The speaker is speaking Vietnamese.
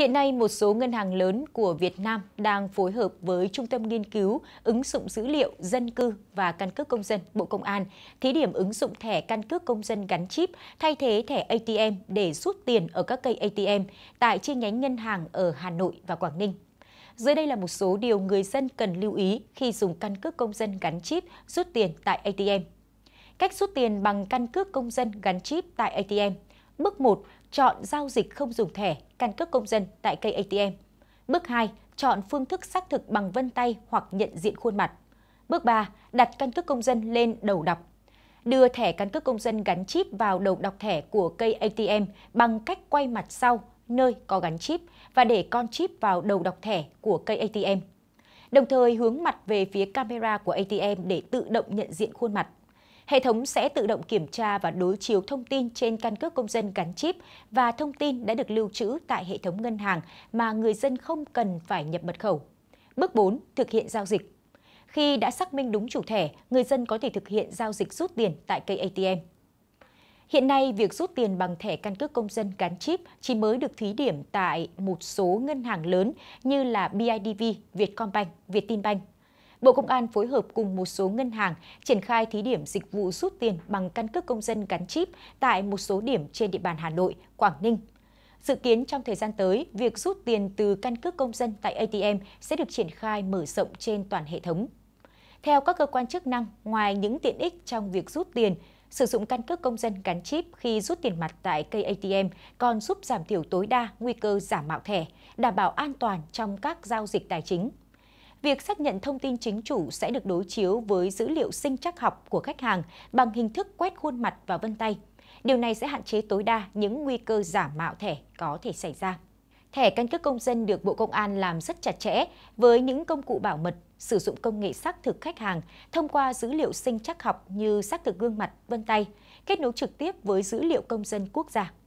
Hiện nay, một số ngân hàng lớn của Việt Nam đang phối hợp với Trung tâm Nghiên cứu ứng dụng dữ liệu dân cư và căn cước công dân Bộ Công an thí điểm ứng dụng thẻ căn cước công dân gắn chip thay thế thẻ ATM để rút tiền ở các cây ATM tại chi nhánh ngân hàng ở Hà Nội và Quảng Ninh. Dưới đây là một số điều người dân cần lưu ý khi dùng căn cước công dân gắn chip rút tiền tại ATM. Cách rút tiền bằng căn cước công dân gắn chip tại ATM – bước 1, chọn giao dịch không dùng thẻ, căn cước công dân tại cây ATM. Bước 2, chọn phương thức xác thực bằng vân tay hoặc nhận diện khuôn mặt. Bước 3, đặt căn cước công dân lên đầu đọc. Đưa thẻ căn cước công dân gắn chip vào đầu đọc thẻ của cây ATM bằng cách quay mặt sau nơi có gắn chip và để con chip vào đầu đọc thẻ của cây ATM. Đồng thời hướng mặt về phía camera của ATM để tự động nhận diện khuôn mặt. Hệ thống sẽ tự động kiểm tra và đối chiếu thông tin trên căn cước công dân gắn chip và thông tin đã được lưu trữ tại hệ thống ngân hàng mà người dân không cần phải nhập mật khẩu. Bước 4. Thực hiện giao dịch Khi đã xác minh đúng chủ thẻ, người dân có thể thực hiện giao dịch rút tiền tại cây ATM. Hiện nay, việc rút tiền bằng thẻ căn cước công dân gắn chip chỉ mới được thí điểm tại một số ngân hàng lớn như là BIDV, Vietcombank, Vietinbank. Bộ Công an phối hợp cùng một số ngân hàng triển khai thí điểm dịch vụ rút tiền bằng căn cước công dân gắn chip tại một số điểm trên địa bàn Hà Nội, Quảng Ninh. Dự kiến trong thời gian tới, việc rút tiền từ căn cước công dân tại ATM sẽ được triển khai mở rộng trên toàn hệ thống. Theo các cơ quan chức năng, ngoài những tiện ích trong việc rút tiền, sử dụng căn cước công dân gắn chip khi rút tiền mặt tại cây ATM còn giúp giảm thiểu tối đa nguy cơ giả mạo thẻ, đảm bảo an toàn trong các giao dịch tài chính việc xác nhận thông tin chính chủ sẽ được đối chiếu với dữ liệu sinh trắc học của khách hàng bằng hình thức quét khuôn mặt và vân tay. Điều này sẽ hạn chế tối đa những nguy cơ giả mạo thẻ có thể xảy ra. Thẻ căn cước công dân được Bộ Công an làm rất chặt chẽ với những công cụ bảo mật, sử dụng công nghệ xác thực khách hàng thông qua dữ liệu sinh trắc học như xác thực gương mặt, vân tay, kết nối trực tiếp với dữ liệu công dân quốc gia.